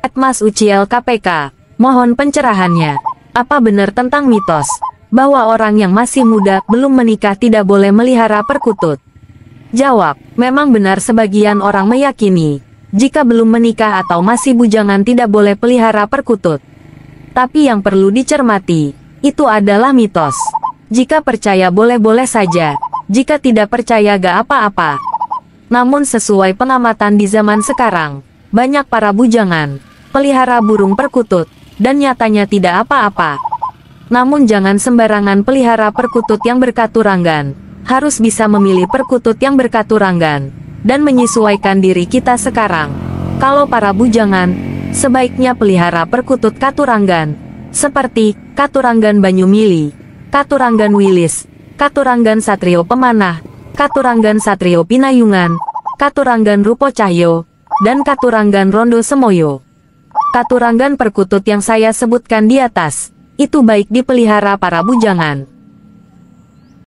Atmas Uciel KPK, mohon pencerahannya. Apa benar tentang mitos bahwa orang yang masih muda belum menikah tidak boleh melihara perkutut? Jawab, memang benar sebagian orang meyakini, jika belum menikah atau masih bujangan tidak boleh pelihara perkutut. Tapi yang perlu dicermati, itu adalah mitos. Jika percaya boleh-boleh saja, jika tidak percaya gak apa-apa. Namun sesuai pengamatan di zaman sekarang, banyak para bujangan, pelihara burung perkutut, dan nyatanya tidak apa-apa. Namun jangan sembarangan pelihara perkutut yang berkaturangan, harus bisa memilih perkutut yang berkaturangan, dan menyesuaikan diri kita sekarang. Kalau para bujangan, sebaiknya pelihara perkutut katurangan, seperti katurangan Banyumili, katurangan Wilis, katurangan Satrio Pemanah, katurangan Satrio Pinayungan, katurangan Rupo Cahyo, dan katurangan Rondo Semoyo. Katuranggan perkutut yang saya sebutkan di atas, itu baik dipelihara para bujangan.